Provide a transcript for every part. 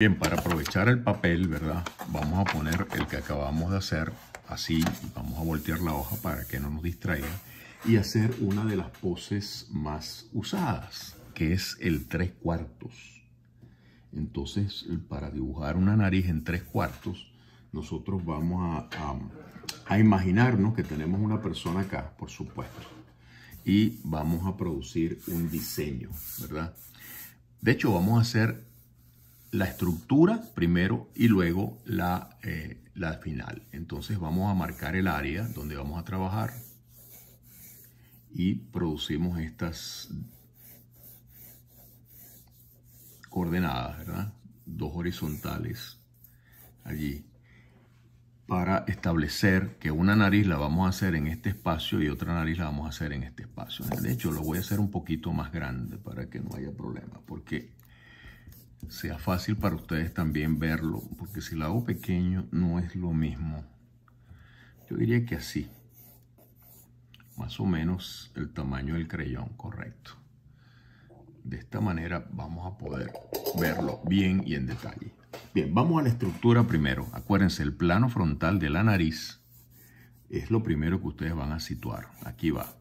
Bien, para aprovechar el papel, ¿verdad? Vamos a poner el que acabamos de hacer así. Vamos a voltear la hoja para que no nos distraiga. Y hacer una de las poses más usadas, que es el tres cuartos. Entonces, para dibujar una nariz en tres cuartos, nosotros vamos a, a imaginarnos que tenemos una persona acá, por supuesto. Y vamos a producir un diseño, ¿verdad? De hecho, vamos a hacer la estructura primero y luego eh, la, final. Entonces vamos a marcar el área donde vamos a trabajar y producimos estas coordenadas, ¿verdad? Dos horizontales allí para establecer que una nariz la vamos a hacer en este espacio y otra nariz la vamos a hacer en este espacio. De hecho, lo voy a hacer un poquito más grande para que no haya problema, porque sea fácil para ustedes también verlo, porque si lo hago pequeño no es lo mismo. Yo diría que así, más o menos el tamaño del creyón, correcto. De esta manera vamos a poder verlo bien y en detalle. Bien, vamos a la estructura primero. Acuérdense, el plano frontal de la nariz es lo primero que ustedes van a situar. Aquí va,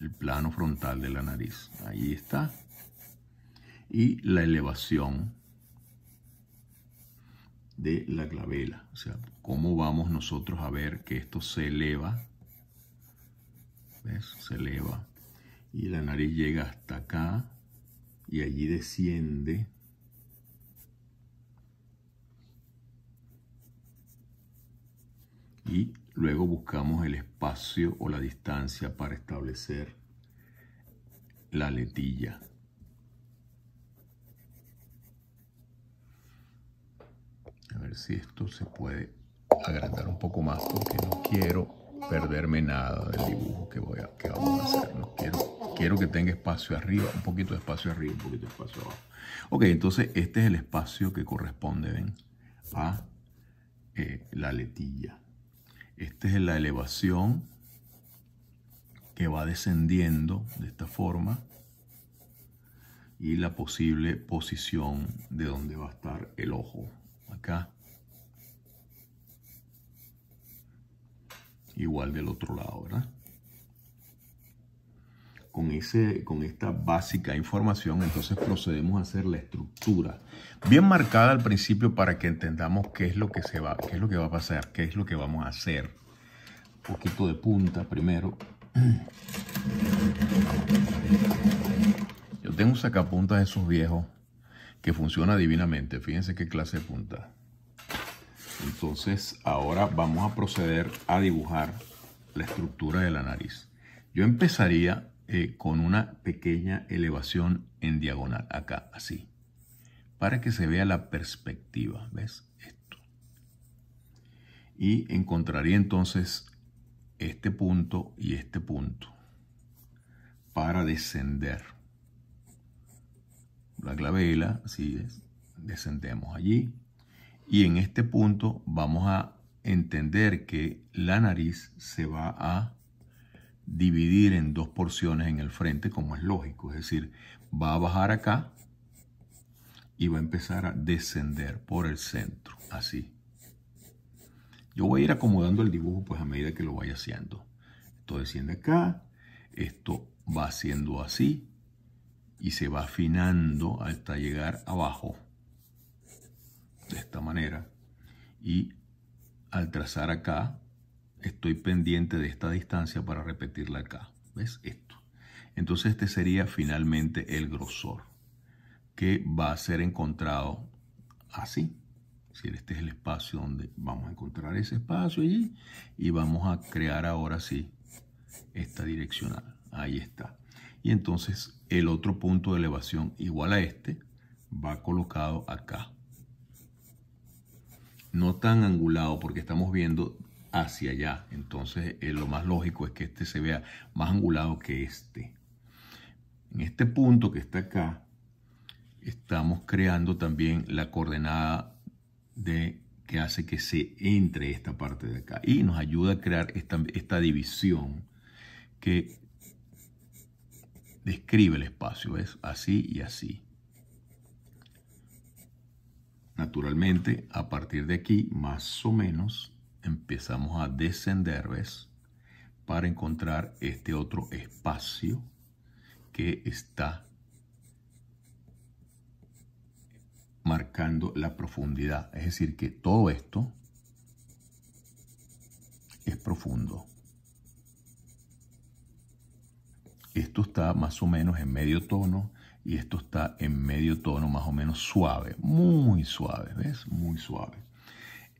el plano frontal de la nariz. Ahí está y la elevación de la clavela. O sea, cómo vamos nosotros a ver que esto se eleva. ¿Ves? Se eleva. Y la nariz llega hasta acá y allí desciende. Y luego buscamos el espacio o la distancia para establecer la letilla. A ver si esto se puede agrandar un poco más porque no quiero perderme nada del dibujo que, voy vamos a hacer. quiero, que tenga espacio arriba, un poquito de espacio arriba, un poquito de espacio abajo. Ok, entonces este es el espacio que corresponde, a eh, la letilla. Esta es la elevación que va descendiendo de esta forma y la posible posición de donde va a estar el ojo acá. Igual del otro lado, ¿verdad? Con, ese, con esta básica información, entonces procedemos a hacer la estructura bien marcada al principio para que entendamos qué es lo que se va, qué es lo que va a pasar, qué es lo que vamos a hacer. Un poquito de punta primero. Yo tengo sacapuntas de esos viejos que funciona divinamente. Fíjense qué clase de punta. Entonces ahora vamos a proceder a dibujar la estructura de la nariz. Yo empezaría eh, con una pequeña elevación en diagonal, acá, así, para que se vea la perspectiva, ¿ves? Esto. Y encontraría entonces este punto y este punto para descender la clavela, así descendemos allí. Y en este punto vamos a entender que la nariz se va a dividir en dos porciones en el frente, como es lógico. Es decir, va a bajar acá y va a empezar a descender por el centro, así. Yo voy a ir acomodando el dibujo pues a medida que lo vaya haciendo. Esto desciende acá, esto va haciendo así, y se va afinando hasta llegar abajo de esta manera y al trazar acá estoy pendiente de esta distancia para repetirla acá ves esto entonces este sería finalmente el grosor que va a ser encontrado así si este es el espacio donde vamos a encontrar ese espacio allí y vamos a crear ahora sí esta direccional ahí está y entonces el otro punto de elevación igual a este va colocado acá. No tan angulado porque estamos viendo hacia allá. Entonces eh, lo más lógico es que este se vea más angulado que este. En este punto que está acá, estamos creando también la coordenada de que hace que se entre esta parte de acá y nos ayuda a crear esta, esta división que describe el espacio, es así y así. Naturalmente, a partir de aquí, más o menos, empezamos a descender, ¿ves? Para encontrar este otro espacio que está marcando la profundidad. Es decir, que todo esto es profundo. esto está más o menos en medio tono y esto está en medio tono más o menos suave, muy suave, ¿ves? Muy suave.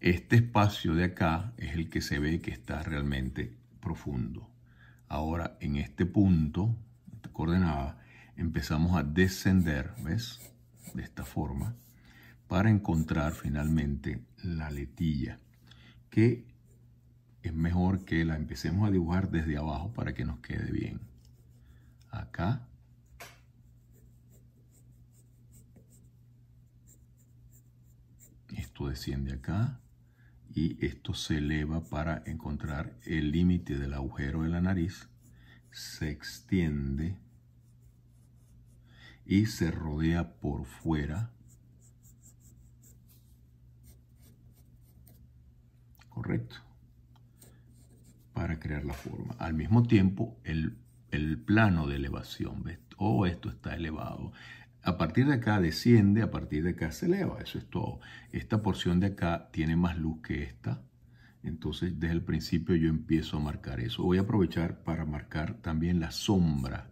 Este espacio de acá es el que se ve que está realmente profundo. Ahora en este punto, esta coordenada, empezamos a descender, ¿ves? De esta forma, para encontrar finalmente la letilla, que es mejor que la empecemos a dibujar desde abajo para que nos quede bien acá. Esto desciende acá y esto se eleva para encontrar el límite del agujero de la nariz. Se extiende y se rodea por fuera. Correcto. Para crear la forma. Al mismo tiempo, el el plano de elevación. ¿ves? Oh, esto está elevado. A partir de acá desciende, a partir de acá se eleva, eso es todo. Esta porción de acá tiene más luz que esta, entonces desde el principio yo empiezo a marcar eso. Voy a aprovechar para marcar también la sombra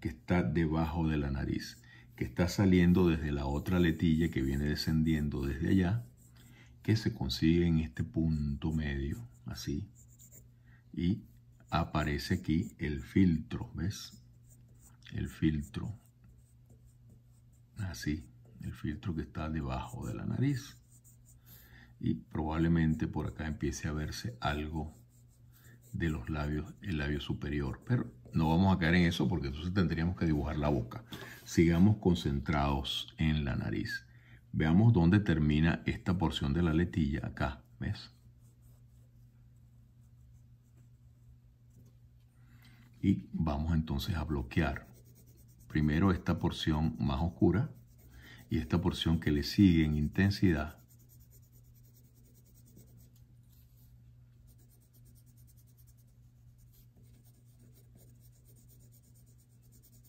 que está debajo de la nariz, que está saliendo desde la otra letilla que viene descendiendo desde allá, que se consigue en este punto medio, así, y aparece aquí el filtro, ¿ves? El filtro. Así, el filtro que está debajo de la nariz. Y probablemente por acá empiece a verse algo de los labios, el labio superior. Pero no vamos a caer en eso porque entonces tendríamos que dibujar la boca. Sigamos concentrados en la nariz. Veamos dónde termina esta porción de la letilla acá, ¿ves? y vamos entonces a bloquear primero esta porción más oscura y esta porción que le sigue en intensidad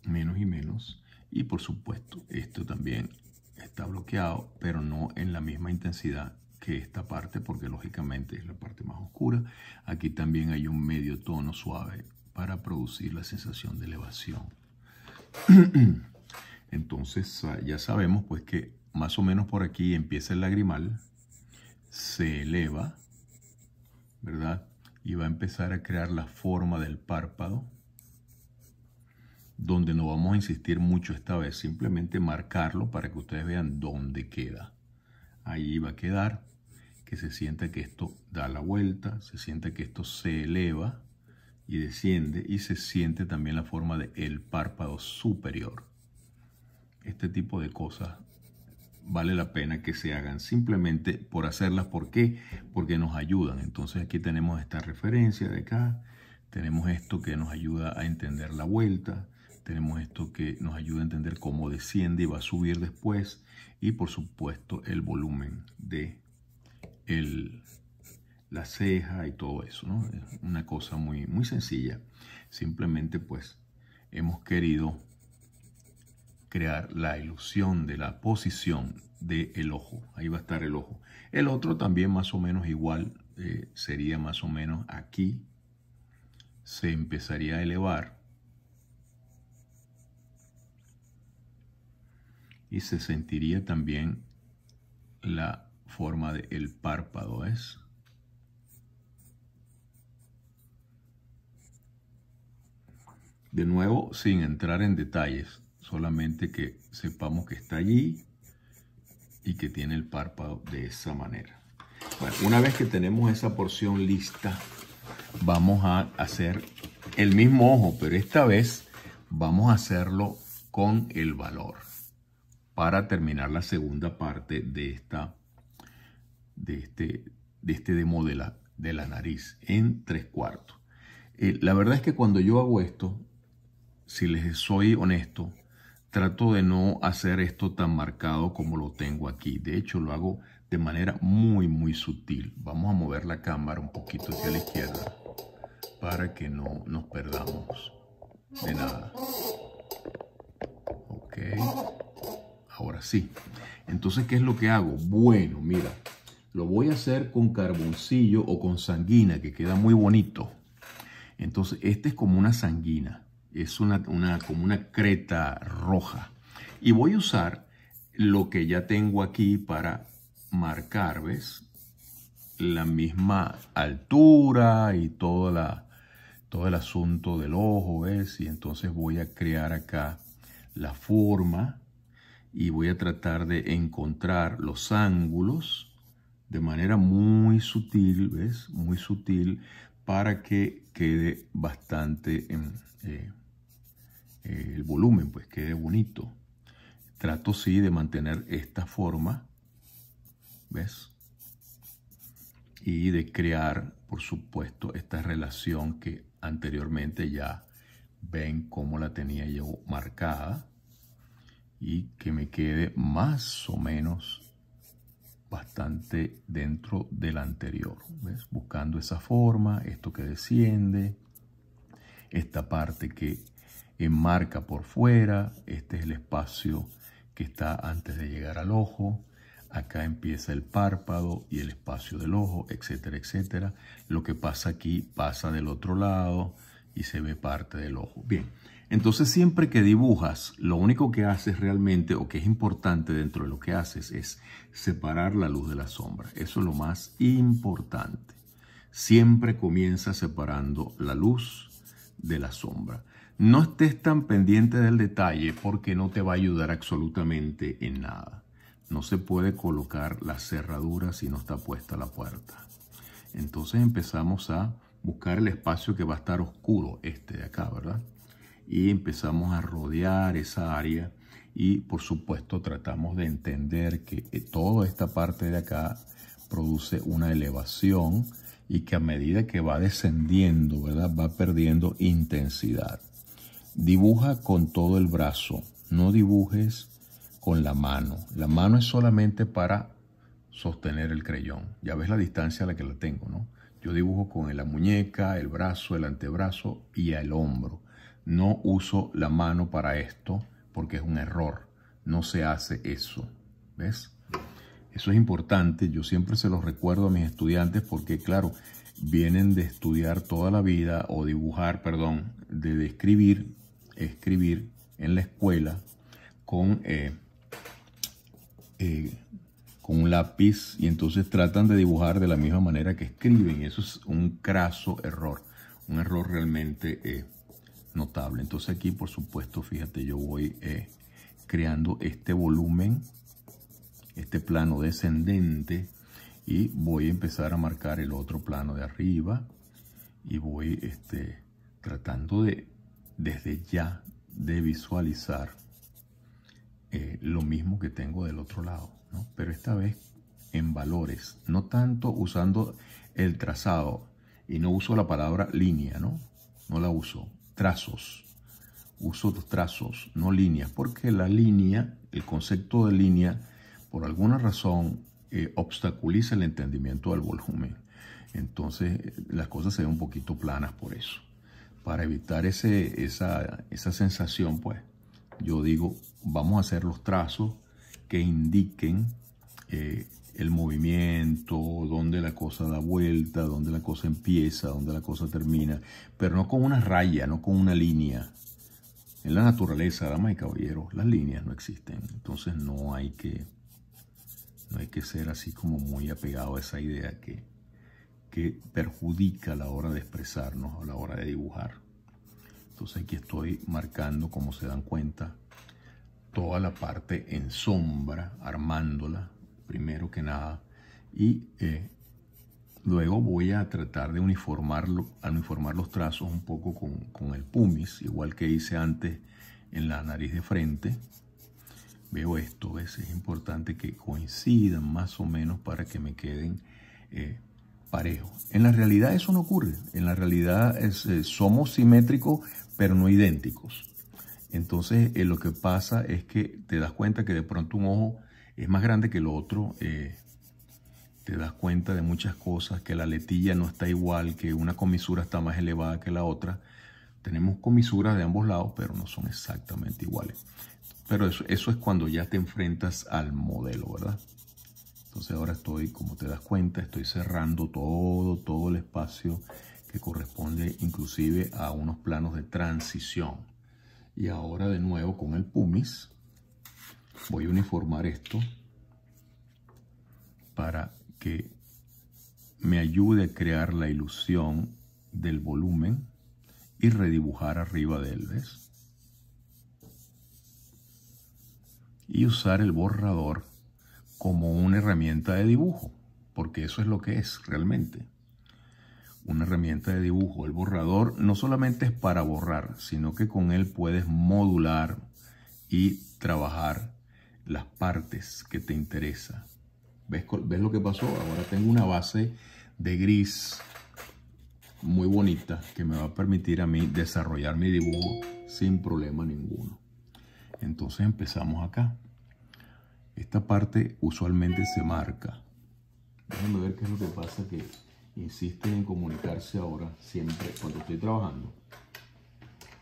menos y menos y por supuesto esto también está bloqueado pero no en la misma intensidad que esta parte porque lógicamente es la parte más oscura aquí también hay un medio tono suave para producir la sensación de elevación. Entonces ya sabemos pues que más o menos por aquí empieza el lagrimal, se eleva, ¿verdad? Y va a empezar a crear la forma del párpado, donde no vamos a insistir mucho esta vez, simplemente marcarlo para que ustedes vean dónde queda. Ahí va a quedar, que se sienta que esto da la vuelta, se sienta que esto se eleva, y desciende y se siente también la forma del el párpado superior. Este tipo de cosas vale la pena que se hagan simplemente por hacerlas. ¿Por qué? Porque nos ayudan. Entonces aquí tenemos esta referencia de acá, tenemos esto que nos ayuda a entender la vuelta, tenemos esto que nos ayuda a entender cómo desciende y va a subir después y por supuesto el volumen de el la ceja y todo eso, ¿no? Es una cosa muy, muy sencilla. Simplemente pues hemos querido crear la ilusión de la posición del el ojo. Ahí va a estar el ojo. El otro también más o menos igual eh, sería más o menos aquí. Se empezaría a elevar. Y se sentiría también la forma del el párpado, ¿es? De nuevo, sin entrar en detalles, solamente que sepamos que está allí y que tiene el párpado de esa manera. Bueno, una vez que tenemos esa porción lista, vamos a hacer el mismo ojo, pero esta vez vamos a hacerlo con el valor para terminar la segunda parte de esta de este de este demo de la, de la nariz en tres cuartos. Eh, la verdad es que cuando yo hago esto, si les soy honesto, trato de no hacer esto tan marcado como lo tengo aquí. De hecho, lo hago de manera muy, muy sutil. Vamos a mover la cámara un poquito hacia la izquierda para que no nos perdamos de nada. Ok, ahora sí. Entonces, ¿qué es lo que hago? Bueno, mira, lo voy a hacer con carboncillo o con sanguina, que queda muy bonito. Entonces, este es como una sanguina es una, una, como una creta roja. Y voy a usar lo que ya tengo aquí para marcar, ¿ves? La misma altura y toda la, todo el asunto del ojo, ¿ves? Y entonces voy a crear acá la forma y voy a tratar de encontrar los ángulos de manera muy sutil, ¿ves? Muy sutil para que quede bastante em, eh, el volumen pues quede bonito. Trato sí de mantener esta forma, ¿ves? Y de crear, por supuesto, esta relación que anteriormente ya ven cómo la tenía yo marcada y que me quede más o menos bastante dentro del anterior, ¿ves? buscando esa forma, esto que desciende, esta parte que enmarca por fuera, este es el espacio que está antes de llegar al ojo, acá empieza el párpado y el espacio del ojo, etcétera, etcétera. Lo que pasa aquí pasa del otro lado y se ve parte del ojo. Bien, entonces siempre que dibujas, lo único que haces realmente o que es importante dentro de lo que haces es separar la luz de la sombra. Eso es lo más importante. Siempre comienza separando la luz de la sombra. No estés tan pendiente del detalle porque no te va a ayudar absolutamente en nada. No se puede colocar la cerradura si no está puesta la puerta. Entonces empezamos a buscar el espacio que va a estar oscuro, este de acá, ¿verdad? Y empezamos a rodear esa área y por supuesto tratamos de entender que eh, toda esta parte de acá produce una elevación y que a medida que va descendiendo, ¿verdad? Va perdiendo intensidad. Dibuja con todo el brazo, no dibujes con la mano. La mano es solamente para sostener el creyón. Ya ves la distancia a la que la tengo, ¿no? Yo dibujo con la muñeca, el brazo, el antebrazo y el hombro. No uso la mano para esto porque es un error. No se hace eso. ¿Ves? Eso es importante. Yo siempre se los recuerdo a mis estudiantes porque, claro, vienen de estudiar toda la vida o dibujar, perdón, de describir escribir en la escuela con, eh, eh, con un lápiz y entonces tratan de dibujar de la misma manera que escriben. eso es un craso error, un error realmente eh, notable. Entonces aquí, por supuesto, fíjate, yo voy creando este volumen, este plano descendente y voy a empezar a marcar el otro plano de arriba y voy este, tratando de desde ya de visualizar eh, lo mismo que tengo del otro lado, pero esta vez en valores, no tanto usando el trazado y no uso la palabra línea, ¿no? No la uso, trazos. Uso los trazos, no líneas, porque la línea, el concepto de línea, por alguna razón eh, obstaculiza el entendimiento del volumen. Entonces las cosas se ven un poquito planas por eso para evitar esa, sensación, pues yo digo, vamos a hacer los trazos que indiquen eh, el movimiento, dónde la cosa da vuelta, dónde la cosa empieza, dónde la cosa termina, pero no con una raya, no con una línea. En la naturaleza, damas y caballeros, las líneas no existen, entonces no hay que, no hay que ser así como muy apegado a esa idea que que perjudica a la hora de expresarnos, a la hora de dibujar. Entonces aquí estoy marcando, como se dan cuenta, toda la parte en sombra, armándola, primero que nada. Y eh, luego voy a tratar de uniformarlo, uniformar los trazos un poco con, el pumis, igual que hice antes en la nariz de frente. Veo esto, es importante que coincidan más o menos para que me queden eh, parejo. En la realidad eso no ocurre. En la realidad es, eh, somos simétricos, pero no idénticos. Entonces eh, lo que pasa es que te das cuenta que de pronto un ojo es más grande que el otro. Eh, te das cuenta de muchas cosas, que la letilla no está igual, que una comisura está más elevada que la otra. Tenemos comisuras de ambos lados, pero no son exactamente iguales. Pero eso, eso es cuando ya te enfrentas al modelo, ¿verdad? Entonces ahora estoy, como te das cuenta, estoy cerrando todo, todo el espacio que corresponde inclusive a unos planos de transición. Y ahora de nuevo con el pumis voy a uniformar esto para que me ayude a crear la ilusión del volumen y redibujar arriba de él, ¿ves? Y usar el borrador como una herramienta de dibujo, porque eso es lo que es realmente. Una herramienta de dibujo. El borrador no solamente es para borrar, sino que con él puedes modular y trabajar las partes que te interesa. ¿Ves, ¿Ves lo que pasó? Ahora tengo una base de gris muy bonita que me va a permitir a mí desarrollar mi dibujo sin problema ninguno. Entonces empezamos acá. Esta parte usualmente se marca. Déjame ver qué es lo que pasa que insisten en comunicarse ahora, siempre, cuando estoy trabajando.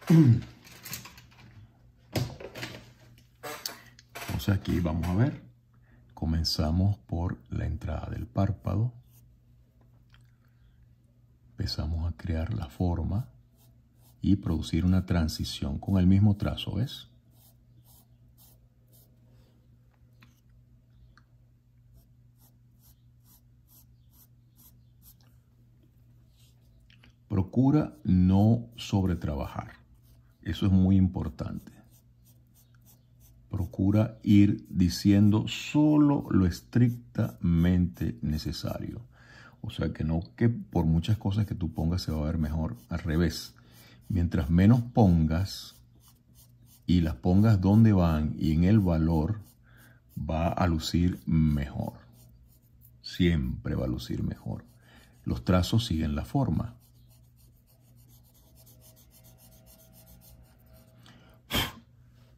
Entonces aquí vamos a ver. Comenzamos por la entrada del párpado. Empezamos a crear la forma y producir una transición con el mismo trazo, ¿ves? Procura no sobretrabajar. Eso es muy importante. Procura ir diciendo solo lo estrictamente necesario. O sea que no que por muchas cosas que tú pongas se va a ver mejor. Al revés. Mientras menos pongas y las pongas donde van y en el valor, va a lucir mejor. Siempre va a lucir mejor. Los trazos siguen la forma.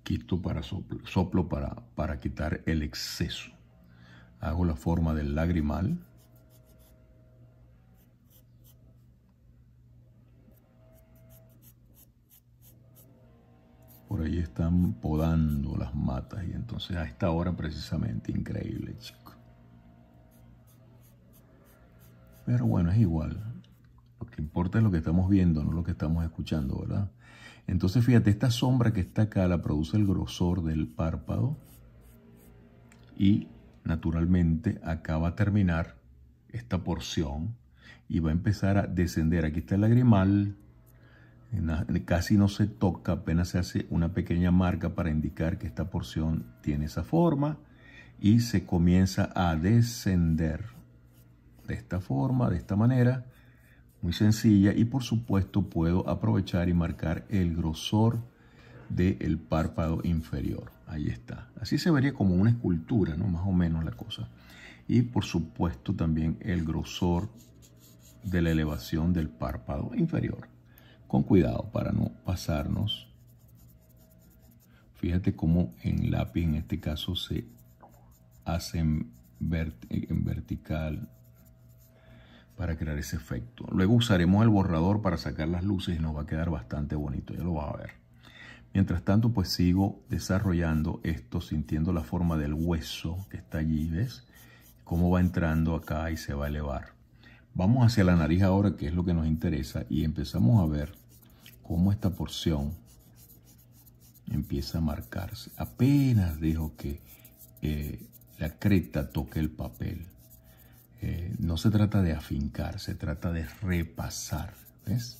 Quito para soplo, soplo para, para quitar el exceso. Hago la forma del lagrimal. Por ahí están podando las matas y entonces a esta hora precisamente, increíble, chico. Pero bueno, es igual. Lo que importa es lo que estamos viendo, no lo que estamos escuchando, ¿verdad? Entonces fíjate, esta sombra que está acá la produce el grosor del párpado y naturalmente acá va a terminar esta porción y va a empezar a descender. Aquí está el lagrimal, casi no se toca, apenas se hace una pequeña marca para indicar que esta porción tiene esa forma y se comienza a descender de esta forma, de esta manera muy sencilla y por supuesto puedo aprovechar y marcar el grosor del párpado inferior. Ahí está. Así se vería como una escultura, ¿no? Más o menos la cosa. Y por supuesto también el grosor de la elevación del párpado inferior. Con cuidado para no pasarnos. Fíjate cómo en lápiz en este caso se hace en vertical para crear ese efecto. Luego usaremos el borrador para sacar las luces y nos va a quedar bastante bonito, ya lo vas a ver. Mientras tanto, pues sigo desarrollando esto, sintiendo la forma del hueso que está allí, ¿ves? Cómo va entrando acá y se va a elevar. Vamos hacia la nariz ahora, que es lo que nos interesa, y empezamos a ver cómo esta porción empieza a marcarse. Apenas dejo que eh, la creta toque el papel. Eh, no se trata de afincar, se trata de repasar. ¿Ves?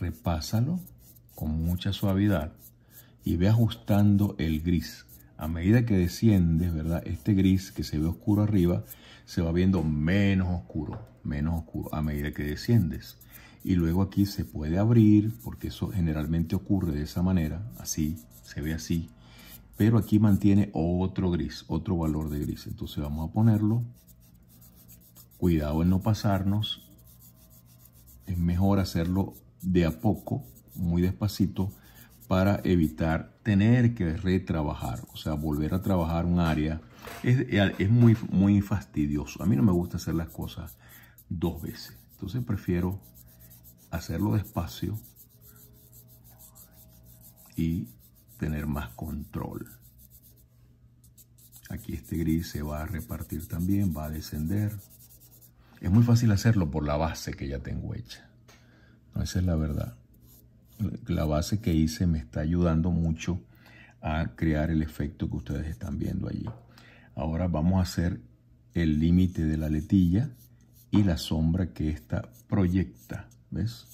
Repásalo con mucha suavidad y ve ajustando el gris. A medida que desciendes, ¿verdad? Este gris que se ve oscuro arriba se va viendo menos oscuro, menos oscuro a medida que desciendes. Y luego aquí se puede abrir, porque eso generalmente ocurre de esa manera, así, se ve así. Pero aquí mantiene otro gris, otro valor de gris. Entonces vamos a ponerlo cuidado en no pasarnos. Es mejor hacerlo de a poco, muy despacito, para evitar tener que retrabajar, o sea, volver a trabajar un área. Es, es muy, muy fastidioso. A mí no me gusta hacer las cosas dos veces. Entonces prefiero hacerlo despacio y tener más control. Aquí este gris se va a repartir también, va a descender. Es muy fácil hacerlo por la base que ya tengo hecha. No, esa es la verdad. La base que hice me está ayudando mucho a crear el efecto que ustedes están viendo allí. Ahora vamos a hacer el límite de la letilla y la sombra que esta proyecta. ¿Ves?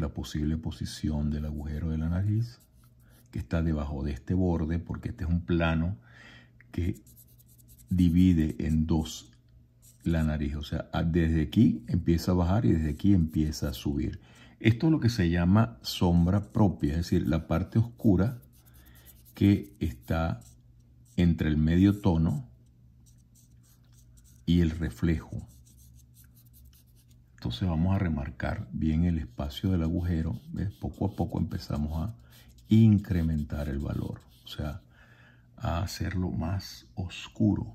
la posible posición del agujero de la nariz que está debajo de este borde porque este es un plano que divide en dos la nariz. O sea, desde aquí empieza a bajar y desde aquí empieza a subir. Esto es lo que se llama sombra propia, es decir, la parte oscura que está entre el medio tono y el reflejo. Entonces vamos a remarcar bien el espacio del agujero. Poco a poco empezamos a incrementar el valor, o sea, a hacerlo más oscuro.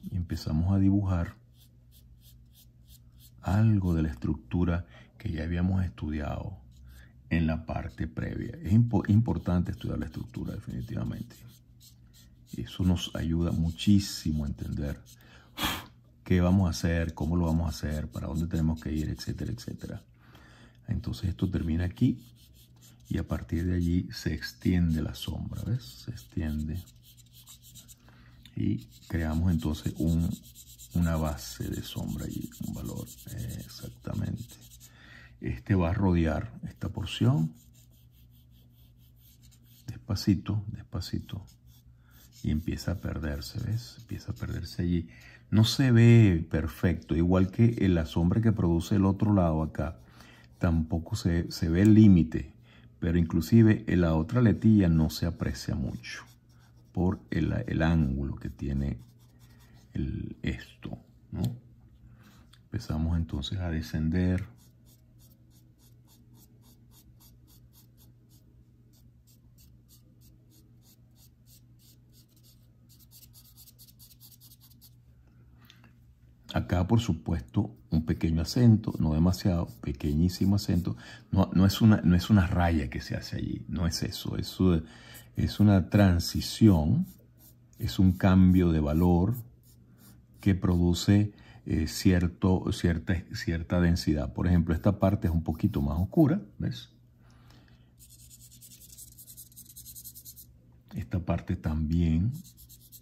Y empezamos a dibujar algo de la estructura que ya habíamos estudiado en la parte previa. Es importante estudiar la estructura definitivamente. Eso nos ayuda muchísimo a entender qué vamos a hacer, cómo lo vamos a hacer, para dónde tenemos que ir, etcétera, etcétera. Entonces esto termina aquí y a partir de allí se extiende la sombra, ¿ves? Se extiende y creamos entonces una base de sombra y un valor exactamente. Este va a rodear esta porción despacito, despacito y empieza a perderse, ¿ves? Empieza a perderse allí no se ve perfecto, igual que la sombra que produce el otro lado acá, tampoco se, ve el límite, pero inclusive en la otra letilla no se aprecia mucho por el, ángulo que tiene esto. Empezamos entonces a descender. Acá, por supuesto, un pequeño acento, no demasiado, pequeñísimo acento. No, no, es, una, no es una raya que se hace allí, no es eso. es una transición, es un cambio de valor que produce eh, cierto, cierta, cierta densidad. Por ejemplo, esta parte es un poquito más oscura, ¿ves? Esta parte también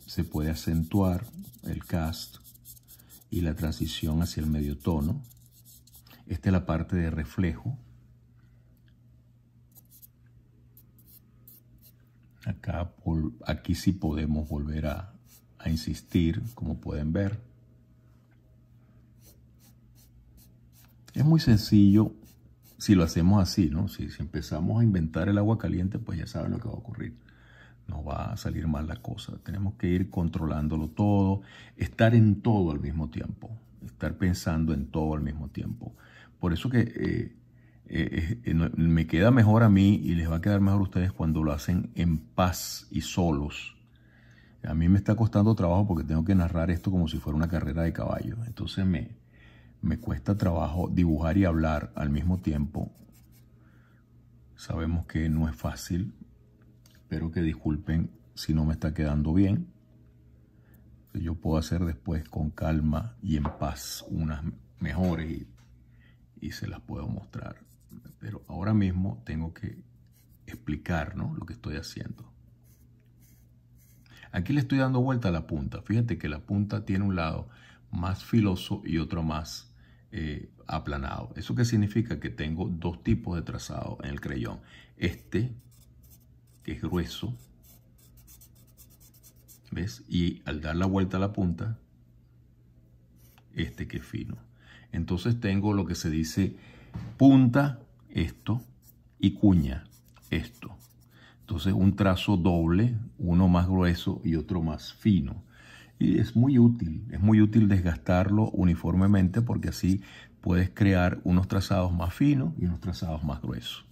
se puede acentuar el cast y la transición hacia el medio tono. Esta es la parte de reflejo. Acá, aquí sí podemos volver a, insistir, como pueden ver. Es muy sencillo si lo hacemos así, ¿no? si empezamos a inventar el agua caliente, pues ya saben lo que va a ocurrir nos va a salir mal la cosa. Tenemos que ir controlándolo todo, estar en todo al mismo tiempo, estar pensando en todo al mismo tiempo. Por eso que eh, eh, eh, me queda mejor a mí y les va a quedar mejor a ustedes cuando lo hacen en paz y solos. A mí me está costando trabajo porque tengo que narrar esto como si fuera una carrera de caballo. Entonces me, me cuesta trabajo dibujar y hablar al mismo tiempo. Sabemos que no es fácil, Espero que disculpen si no me está quedando bien. Yo puedo hacer después con calma y en paz unas mejores y, se las puedo mostrar. Pero ahora mismo tengo que explicar lo que estoy haciendo. Aquí le estoy dando vuelta a la punta. Fíjate que la punta tiene un lado más filoso y otro más eh, aplanado. ¿Eso qué significa? Que tengo dos tipos de trazado en el creyón. Este que es grueso. ¿Ves? Y al dar la vuelta a la punta, este que es fino. Entonces tengo lo que se dice punta, esto, y cuña, esto. Entonces un trazo doble, uno más grueso y otro más fino. Y es muy útil, es muy útil desgastarlo uniformemente porque así puedes crear unos trazados más finos y unos trazados más gruesos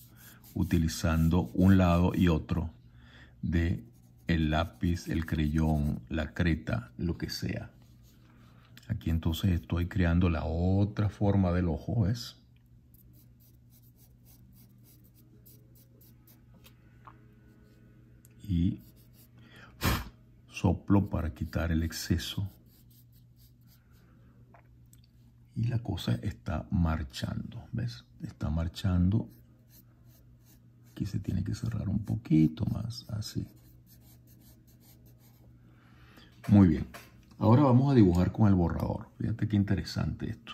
utilizando un lado y otro de el lápiz, el creyón, la creta, lo que sea. Aquí entonces estoy creando la otra forma del ojo, ¿ves? Y soplo para quitar el exceso. Y la cosa está marchando, ¿ves? Está marchando Aquí se tiene que cerrar un poquito más, así. Muy bien. Ahora vamos a dibujar con el borrador. Fíjate qué interesante esto.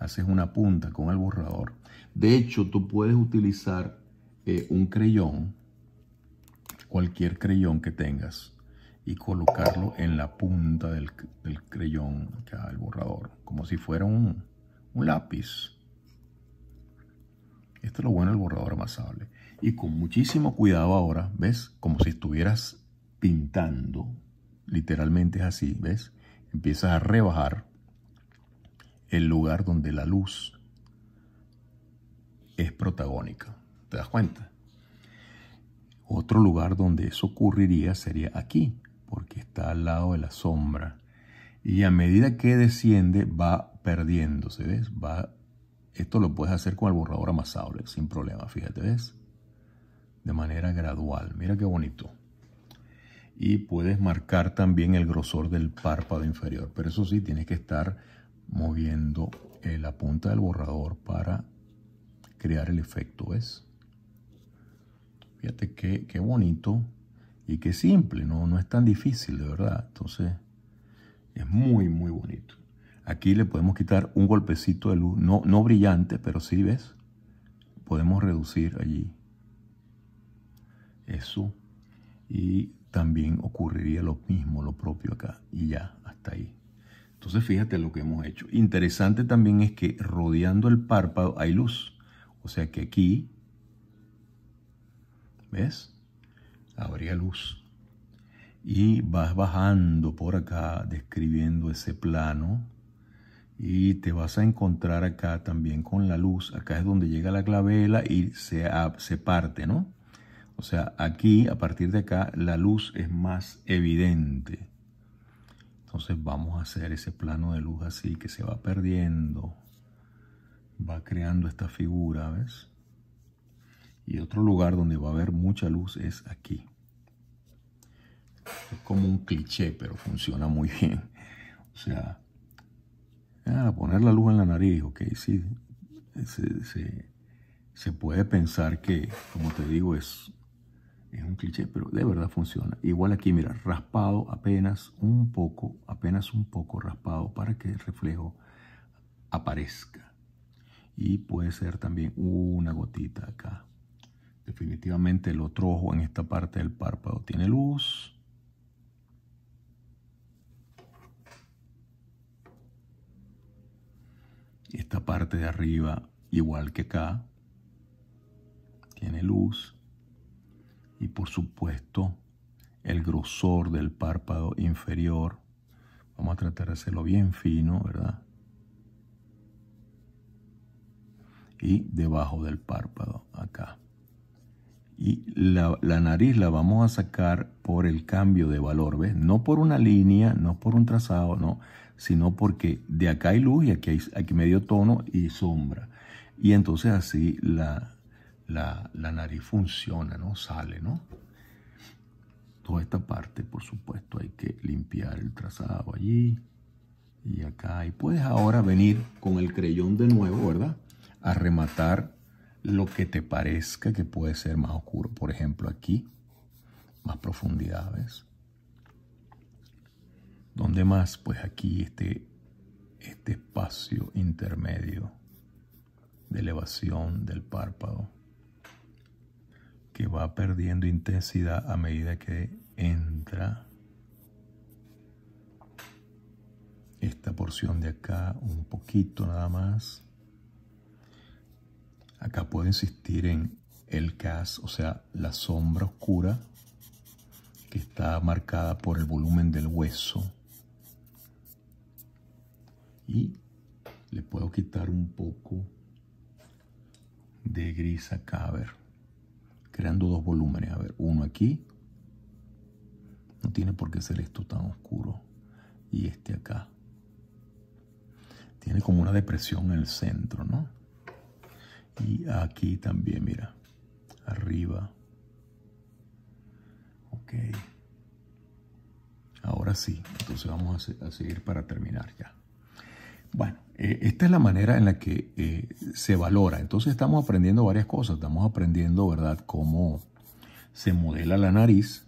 Haces una punta con el borrador. De hecho, tú puedes utilizar eh, un creyón, cualquier creyón que tengas, y colocarlo en la punta del, creyón, acá, el borrador, como si fuera un, un lápiz. Esto es lo bueno del borrador amasable y con muchísimo cuidado ahora, ¿ves? Como si estuvieras pintando, literalmente es así, ¿ves? Empiezas a rebajar el lugar donde la luz es protagónica. ¿Te das cuenta? Otro lugar donde eso ocurriría sería aquí, porque está al lado de la sombra. Y a medida que desciende va perdiéndose, ¿ves? Va, esto lo puedes hacer con el borrador amasable, sin problema, fíjate, ¿ves? de manera gradual. Mira qué bonito. Y puedes marcar también el grosor del párpado inferior. Pero eso sí, tienes que estar moviendo eh, la punta del borrador para crear el efecto. ¿Ves? Fíjate qué, bonito y qué simple. No, no es tan difícil, de verdad. Entonces, es muy, muy bonito. Aquí le podemos quitar un golpecito de luz, no, no brillante, pero sí, ¿ves? Podemos reducir allí eso. Y también ocurriría lo mismo, lo propio acá y ya, hasta ahí. Entonces fíjate lo que hemos hecho. Interesante también es que rodeando el párpado hay luz. O sea que aquí, ¿ves? Habría luz. Y vas bajando por acá, describiendo ese plano. Y te vas a encontrar acá también con la luz. Acá es donde llega la clavela y se, se parte, ¿no? O sea, aquí, a partir de acá, la luz es más evidente. Entonces vamos a hacer ese plano de luz así que se va perdiendo. Va creando esta figura, ¿ves? Y otro lugar donde va a haber mucha luz es aquí. Es como un cliché, pero funciona muy bien. O sea, ah, poner la luz en la nariz, ok, sí. se puede pensar que, como te digo, es es un cliché, pero de verdad funciona. Igual aquí, mira, raspado apenas un poco, apenas un poco raspado para que el reflejo aparezca. Y puede ser también una gotita acá. Definitivamente el otro ojo en esta parte del párpado tiene luz. Esta parte de arriba, igual que acá, tiene luz y por supuesto el grosor del párpado inferior. Vamos a tratar de hacerlo bien fino, ¿verdad? Y debajo del párpado, acá. Y la, nariz la vamos a sacar por el cambio de valor, ¿ves? No por una línea, no por un trazado, no, sino porque de acá hay luz y aquí hay aquí medio tono y sombra. Y entonces así la, la, nariz funciona, ¿no? Sale, ¿no? Toda esta parte, por supuesto, hay que limpiar el trazado allí y acá. Y puedes ahora venir con el creyón de nuevo, ¿verdad? A rematar lo que te parezca que puede ser más oscuro. Por ejemplo, aquí, más profundidad, ¿ves? ¿Dónde más? Pues aquí, este, este espacio intermedio de elevación del párpado que va perdiendo intensidad a medida que entra esta porción de acá un poquito nada más. Acá puedo insistir en el cas, o sea, la sombra oscura que está marcada por el volumen del hueso. Y le puedo quitar un poco de gris acá, a ver creando dos volúmenes. A ver, uno aquí. No tiene por qué ser esto tan oscuro. Y este acá. Tiene como una depresión en el centro, ¿no? Y aquí también, mira. Arriba. Ok. Ahora sí. Entonces vamos a, a seguir para terminar ya. Bueno, eh, esta es la manera en la que eh, se valora. Entonces estamos aprendiendo varias cosas. Estamos aprendiendo, ¿verdad?, cómo se modela la nariz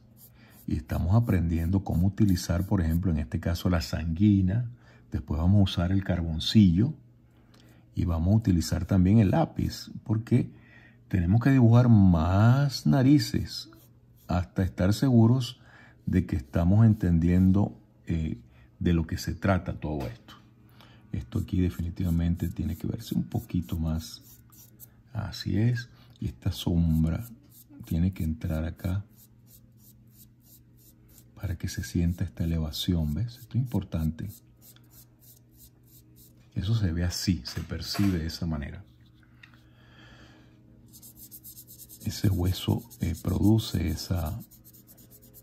y estamos aprendiendo cómo utilizar, por ejemplo, en este caso la sanguina. Después vamos a usar el carboncillo y vamos a utilizar también el lápiz porque tenemos que dibujar más narices hasta estar seguros de que estamos entendiendo eh, de lo que se trata todo esto. Esto aquí definitivamente tiene que verse un poquito más. Así es. Y esta sombra tiene que entrar acá para que se sienta esta elevación, ¿ves? Esto es importante. Eso se ve así, se percibe de esa manera. Ese hueso eh, produce esa,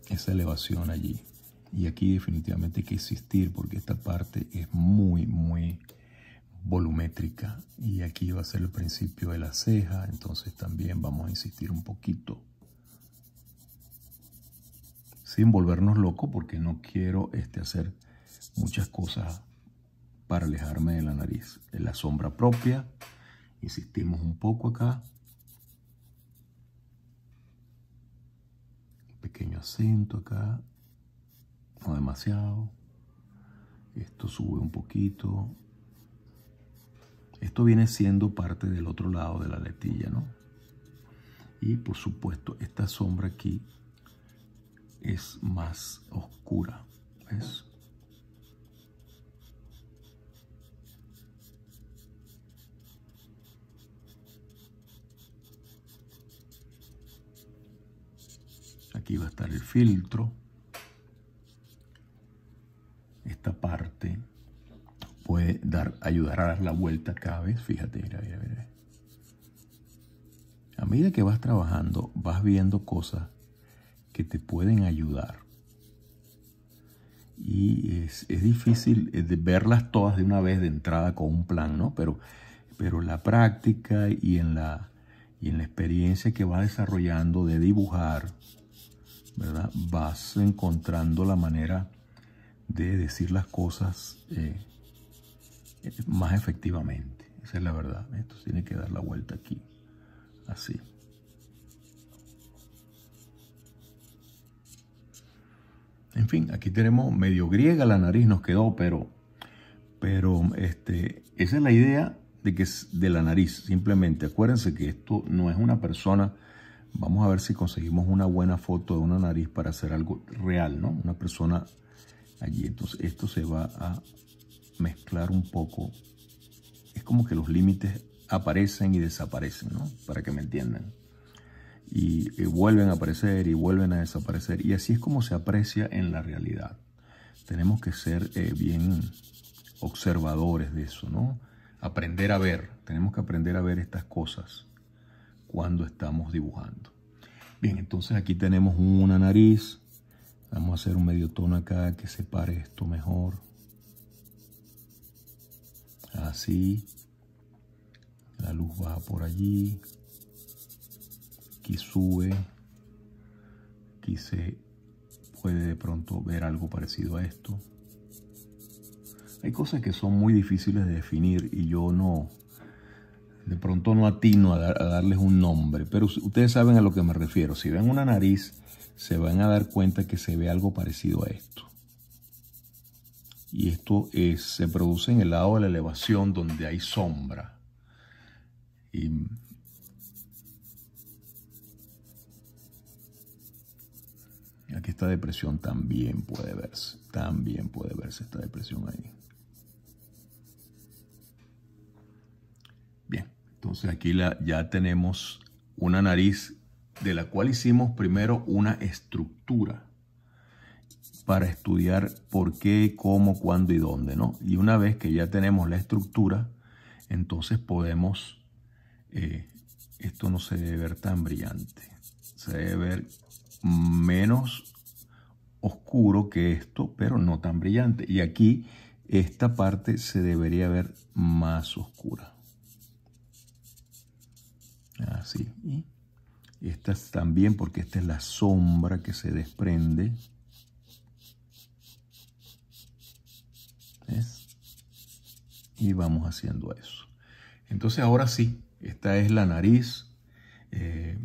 esa elevación allí. Y aquí definitivamente hay que insistir porque esta parte es muy, muy volumétrica. Y aquí va a ser el principio de la ceja, entonces también vamos a insistir un poquito. Sin volvernos loco porque no quiero este, hacer muchas cosas para alejarme de la nariz. De la sombra propia, insistimos un poco acá. pequeño acento acá demasiado. Esto sube un poquito. Esto viene siendo parte del otro lado de la letilla, ¿no? Y por supuesto, esta sombra aquí es más oscura, Aquí va a estar el filtro. ayudar a dar la vuelta cada vez. Fíjate, mira, mira, mira. A medida que vas trabajando, vas viendo cosas que te pueden ayudar. Y es, difícil eh, verlas todas de una vez de entrada con un plan, ¿no? Pero, pero la práctica y en la, en la experiencia que vas desarrollando de dibujar, ¿verdad? Vas encontrando la manera de decir las cosas eh, más efectivamente. Esa es la verdad. Esto tiene que dar la vuelta aquí. Así. En fin, aquí tenemos medio griega la nariz, nos quedó, pero, pero este, esa es la idea de, que de la nariz. Simplemente acuérdense que esto no es una persona. Vamos a ver si conseguimos una buena foto de una nariz para hacer algo real, ¿no? Una persona allí. Entonces esto se va a mezclar un poco. Es como que los límites aparecen y desaparecen, ¿no? Para que me entiendan. Y, vuelven a aparecer y vuelven a desaparecer. Y así es como se aprecia en la realidad. Tenemos que ser eh, bien observadores de eso, ¿no? Aprender a ver. Tenemos que aprender a ver estas cosas cuando estamos dibujando. Bien, entonces aquí tenemos una nariz. Vamos a hacer un medio tono acá que separe esto mejor así la luz baja por allí aquí sube aquí se puede de pronto ver algo parecido a esto hay cosas que son muy difíciles de definir y yo no de pronto no atino a, a darles un nombre pero ustedes saben a lo que me refiero si ven una nariz se van a dar cuenta que se ve algo parecido a esto y esto eh, se produce en el lado de la elevación donde hay sombra. Y aquí esta depresión también puede verse, también puede verse esta depresión ahí. Bien, entonces aquí ya tenemos una nariz de la cual hicimos primero una estructura para estudiar por qué, cómo, cuándo y dónde, ¿no? Y una vez que ya tenemos la estructura, entonces podemos... Eh, esto no se debe ver tan brillante, se debe ver menos oscuro que esto, pero no tan brillante. Y aquí esta parte se debería ver más oscura. Así. Y esta también porque esta es la sombra que se desprende y vamos haciendo eso. Entonces ahora sí, esta es la nariz. Eh,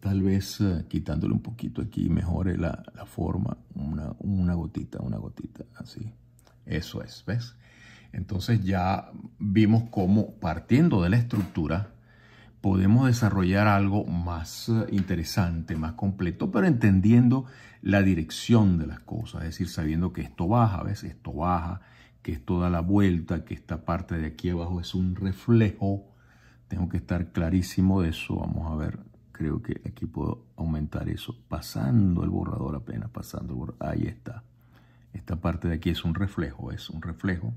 tal vez eh, quitándole un poquito aquí mejore la, la forma, una, una, gotita, una gotita, así. Eso es, ¿ves? Entonces ya vimos cómo partiendo de la estructura podemos desarrollar algo más eh, interesante, más completo, pero entendiendo la dirección de las cosas, es decir, sabiendo que esto baja, ¿ves? Esto baja, que es toda la vuelta, que esta parte de aquí abajo es un reflejo. Tengo que estar clarísimo de eso. Vamos a ver, creo que aquí puedo aumentar eso pasando el borrador apenas, pasando el borrador. Ahí está. Esta parte de aquí es un reflejo, es un reflejo.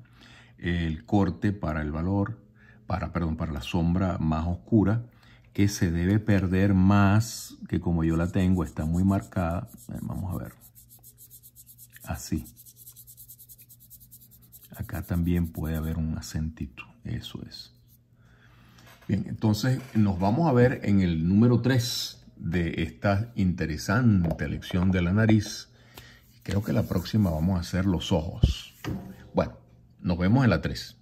El corte para el valor, para, perdón, para la sombra más oscura que se debe perder más que como yo la tengo, está muy marcada. Vamos a ver. Así. Acá también puede haber un acentito, eso es. Bien, entonces nos vamos a ver en el número 3 de esta interesante lección de la nariz. Creo que la próxima vamos a hacer los ojos. Bueno, nos vemos en la 3.